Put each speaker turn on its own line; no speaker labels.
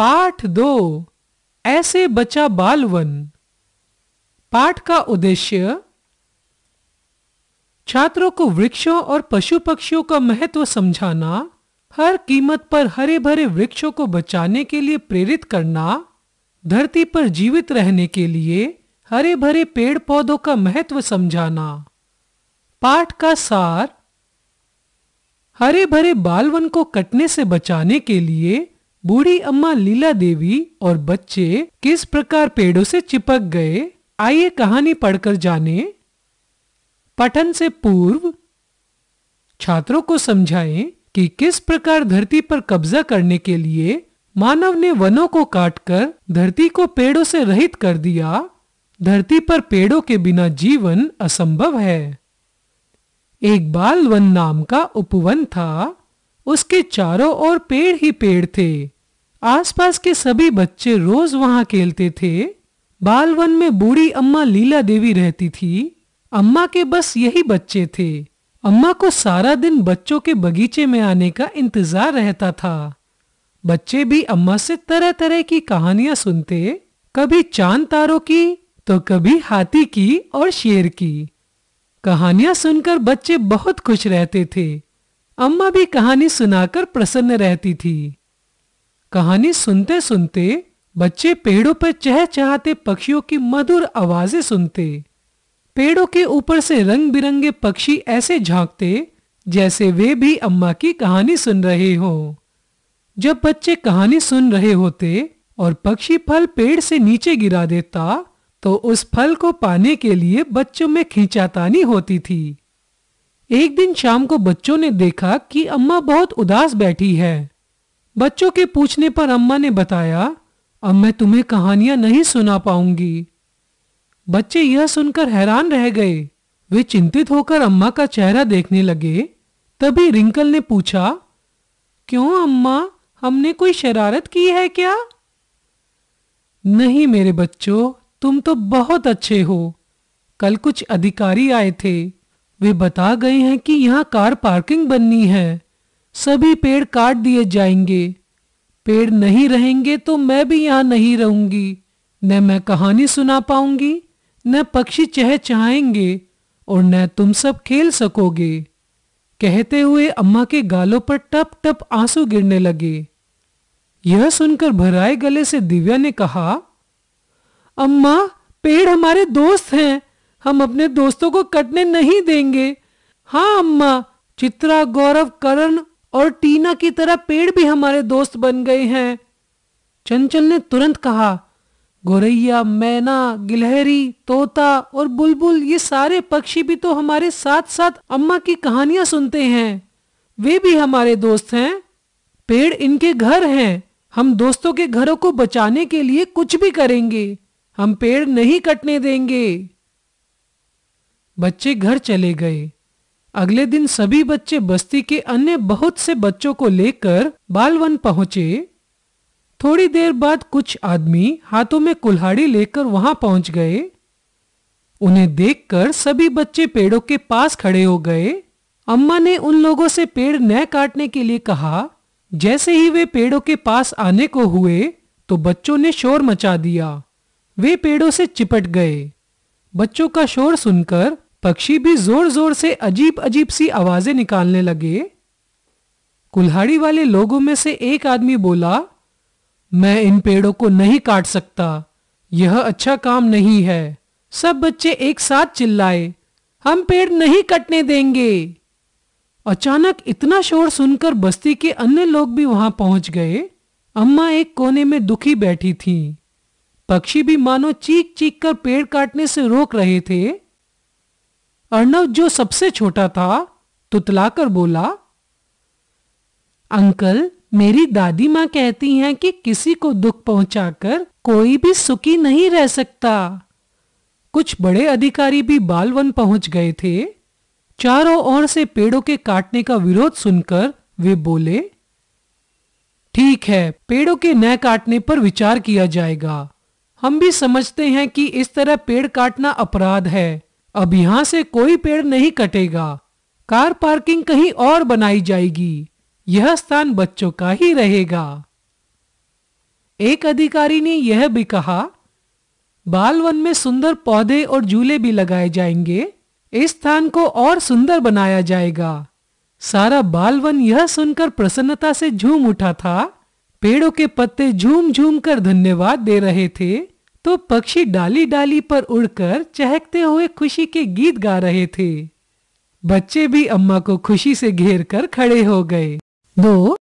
पाठ दो ऐसे बचा बालवन पाठ का उद्देश्य छात्रों को वृक्षों और पशु पक्षियों का महत्व समझाना हर कीमत पर हरे भरे वृक्षों को बचाने के लिए प्रेरित करना धरती पर जीवित रहने के लिए हरे भरे पेड़ पौधों का महत्व समझाना पाठ का सार हरे भरे बालवन को कटने से बचाने के लिए बूढ़ी अम्मा लीला देवी और बच्चे किस प्रकार पेड़ों से चिपक गए आइए कहानी पढ़कर जाने पठन से पूर्व छात्रों को समझाएं कि किस प्रकार धरती पर कब्जा करने के लिए मानव ने वनों को काटकर धरती को पेड़ों से रहित कर दिया धरती पर पेड़ों के बिना जीवन असंभव है एक बाल वन नाम का उपवन था उसके चारों ओर पेड़ ही पेड़ थे आसपास के सभी बच्चे रोज वहां खेलते थे बालवन में बूढ़ी अम्मा लीला देवी रहती थी अम्मा के बस यही बच्चे थे अम्मा को सारा दिन बच्चों के बगीचे में आने का इंतजार रहता था बच्चे भी अम्मा से तरह तरह की कहानियां सुनते कभी चांद तारों की तो कभी हाथी की और शेर की कहानियां सुनकर बच्चे बहुत खुश रहते थे अम्मा भी कहानी सुनाकर प्रसन्न रहती थी कहानी सुनते सुनते बच्चे पेड़ों पर चहचहाते पक्षियों की मधुर आवाजें सुनते पेड़ों के ऊपर से रंग बिरंगे पक्षी ऐसे झांकते जैसे वे भी अम्मा की कहानी सुन रहे हो जब बच्चे कहानी सुन रहे होते और पक्षी फल पेड़ से नीचे गिरा देता तो उस फल को पाने के लिए बच्चों में खींचातानी होती थी एक दिन शाम को बच्चों ने देखा कि अम्मा बहुत उदास बैठी है बच्चों के पूछने पर अम्मा ने बताया अब मैं तुम्हें कहानियां नहीं सुना पाऊंगी बच्चे यह सुनकर हैरान रह गए वे चिंतित होकर अम्मा का चेहरा देखने लगे तभी रिंकल ने पूछा क्यों अम्मा हमने कोई शरारत की है क्या नहीं मेरे बच्चों तुम तो बहुत अच्छे हो कल कुछ अधिकारी आए थे वे बता गए हैं कि यहाँ कार पार्किंग बननी है सभी पेड़ काट दिए जाएंगे पेड़ नहीं रहेंगे तो मैं भी यहाँ नहीं रहूंगी न मैं कहानी सुना पाऊंगी न पक्षी चह चहाएंगे और न तुम सब खेल सकोगे कहते हुए अम्मा के गालों पर टप टप आंसू गिरने लगे यह सुनकर भराए गले से दिव्या ने कहा अम्मा पेड़ हमारे दोस्त हैं हम अपने दोस्तों को कटने नहीं देंगे हाँ अम्मा चित्रा गौरव करण और टीना की तरह पेड़ भी हमारे दोस्त बन गए हैं चंचल ने तुरंत कहा गोरैया मैना गिलहरी तोता और बुलबुल ये सारे पक्षी भी तो हमारे साथ साथ अम्मा की कहानियां सुनते हैं वे भी हमारे दोस्त हैं पेड़ इनके घर हैं हम दोस्तों के घरों को बचाने के लिए कुछ भी करेंगे हम पेड़ नहीं कटने देंगे बच्चे घर चले गए अगले दिन सभी बच्चे बस्ती के अन्य बहुत से बच्चों को लेकर बालवन पहुंचे थोड़ी देर बाद कुछ आदमी हाथों में कुल्हाड़ी लेकर वहां पहुंच गए उन्हें देखकर सभी बच्चे पेड़ों के पास खड़े हो गए अम्मा ने उन लोगों से पेड़ न काटने के लिए कहा जैसे ही वे पेड़ों के पास आने को हुए तो बच्चों ने शोर मचा दिया वे पेड़ों से चिपट गए बच्चों का शोर सुनकर पक्षी भी जोर जोर से अजीब अजीब सी आवाजें निकालने लगे कुल्हाड़ी वाले लोगों में से एक आदमी बोला मैं इन पेड़ों को नहीं काट सकता यह अच्छा काम नहीं है सब बच्चे एक साथ चिल्लाए हम पेड़ नहीं कटने देंगे अचानक इतना शोर सुनकर बस्ती के अन्य लोग भी वहां पहुंच गए अम्मा एक कोने में दुखी बैठी थी पक्षी भी मानो चीख चीख कर पेड़ काटने से रोक रहे थे अर्णव जो सबसे छोटा था तुतलाकर बोला अंकल मेरी दादी माँ कहती हैं कि किसी को दुख पहुंचाकर कोई भी सुखी नहीं रह सकता कुछ बड़े अधिकारी भी बालवन पहुंच गए थे चारों ओर से पेड़ों के काटने का विरोध सुनकर वे बोले ठीक है पेड़ों के न काटने पर विचार किया जाएगा हम भी समझते हैं कि इस तरह पेड़ काटना अपराध है अब यहां से कोई पेड़ नहीं कटेगा कार पार्किंग कहीं और बनाई जाएगी यह स्थान बच्चों का ही रहेगा एक अधिकारी ने यह भी कहा बालवन में सुंदर पौधे और झूले भी लगाए जाएंगे इस स्थान को और सुंदर बनाया जाएगा सारा बालवन यह सुनकर प्रसन्नता से झूम उठा था पेड़ों के पत्ते झूम झूम कर धन्यवाद दे रहे थे तो पक्षी डाली डाली पर उड़कर चहकते हुए खुशी के गीत गा रहे थे बच्चे भी अम्मा को खुशी से घेर कर खड़े हो गए दो